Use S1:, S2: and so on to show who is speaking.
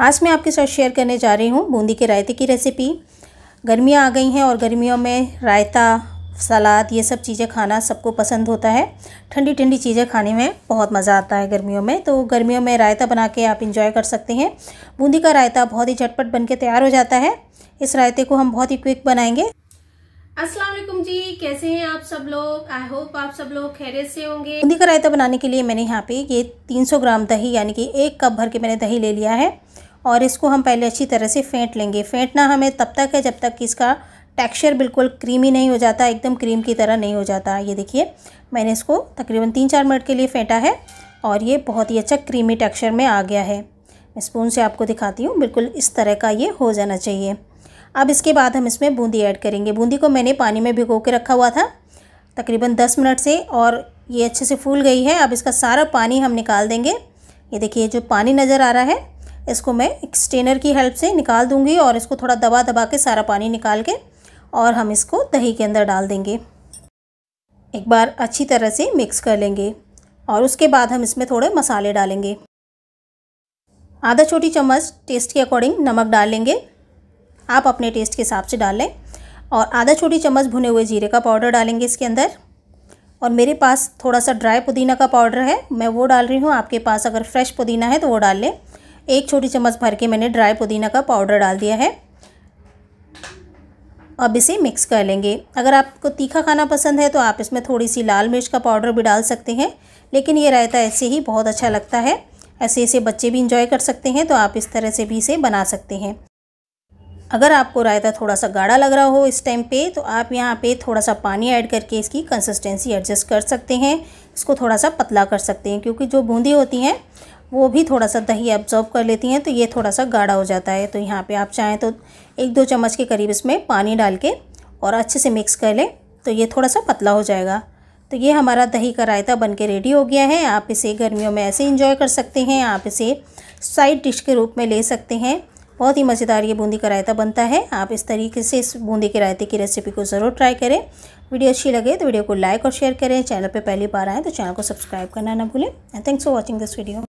S1: आज मैं आपके साथ शेयर करने जा रही हूँ बूंदी के रायते की रेसिपी गर्मियाँ आ गई हैं और गर्मियों में रायता सलाद ये सब चीज़ें खाना सबको पसंद होता है ठंडी ठंडी चीज़ें खाने में बहुत मज़ा आता है गर्मियों में तो गर्मियों में रायता बना के आप इंजॉय कर सकते हैं बूंदी का रायता बहुत ही झटपट बन के तैयार हो जाता है इस रायते को हम बहुत ही क्विक बनाएंगे असलम जी कैसे हैं आप सब लोग आई होप आप सब लोग खैरियत से होंगे बूंदी का रायता बनाने के लिए मैंने यहाँ पे ये 300 ग्राम दही यानी कि एक कप भर के मैंने दही ले लिया है और इसको हम पहले अच्छी तरह से फेंट लेंगे फेंटना हमें तब तक है जब तक कि इसका टेक्सचर बिल्कुल क्रीमी नहीं हो जाता एकदम क्रीम की तरह नहीं हो जाता ये देखिए मैंने इसको तकरीबन तीन चार मिनट के लिए फेंटा है और ये बहुत ही अच्छा क्रीमी टेक्सचर में आ गया है स्पून से आपको दिखाती हूँ बिल्कुल इस तरह का ये हो जाना चाहिए अब इसके बाद हम इसमें बूंदी ऐड करेंगे बूंदी को मैंने पानी में भिगो के रखा हुआ था तकरीबन दस मिनट से और ये अच्छे से फूल गई है अब इसका सारा पानी हम निकाल देंगे ये देखिए जो पानी नज़र आ रहा है इसको मैं एक स्टेनर की हेल्प से निकाल दूंगी और इसको थोड़ा दबा दबा के सारा पानी निकाल के और हम इसको दही के अंदर डाल देंगे एक बार अच्छी तरह से मिक्स कर लेंगे और उसके बाद हम इसमें थोड़े मसाले डालेंगे आधा छोटी चम्मच टेस्ट के अकॉर्डिंग नमक डाल लेंगे आप अपने टेस्ट के हिसाब से डाल लें और आधा छोटी चम्मच भुने हुए जीरे का पाउडर डालेंगे इसके अंदर और मेरे पास थोड़ा सा ड्राई पुदीना का पाउडर है मैं वो डाल रही हूँ आपके पास अगर फ्रेश पुदीना है तो वो डाल लें एक छोटी चम्मच भर के मैंने ड्राई पुदीना का पाउडर डाल दिया है अब इसे मिक्स कर लेंगे अगर आपको तीखा खाना पसंद है तो आप इसमें थोड़ी सी लाल मिर्च का पाउडर भी डाल सकते हैं लेकिन ये रायता ऐसे ही बहुत अच्छा लगता है ऐसे ऐसे बच्चे भी इंजॉय कर सकते हैं तो आप इस तरह से भी इसे बना सकते हैं अगर आपको रायता थोड़ा सा गाढ़ा लग रहा हो इस टाइम पे तो आप यहाँ पे थोड़ा सा पानी ऐड करके इसकी कंसिस्टेंसी एडजस्ट कर सकते हैं इसको थोड़ा सा पतला कर सकते हैं क्योंकि जो बूंदी होती हैं वो भी थोड़ा सा दही एब्जॉर्ब कर लेती हैं तो ये थोड़ा सा गाढ़ा हो जाता है तो यहाँ पर आप चाहें तो एक दो चम्मच के करीब इसमें पानी डाल के और अच्छे से मिक्स कर लें तो ये थोड़ा सा पतला हो जाएगा तो ये हमारा दही का रायता बन के रेडी हो गया है आप इसे गर्मियों में ऐसे इंजॉय कर सकते हैं आप इसे साइड डिश के रूप में ले सकते हैं बहुत ही मज़ेदार ये बूंदी का रायता बनता है आप इस तरीके से इस बूंदी के रायते की रेसिपी को ज़रूर ट्राई करें वीडियो अच्छी लगे तो वीडियो को लाइक और शेयर करें चैनल पर पहली बार आएँ तो चैनल को सब्सक्राइब करना ना भूलें and thanks for watching this video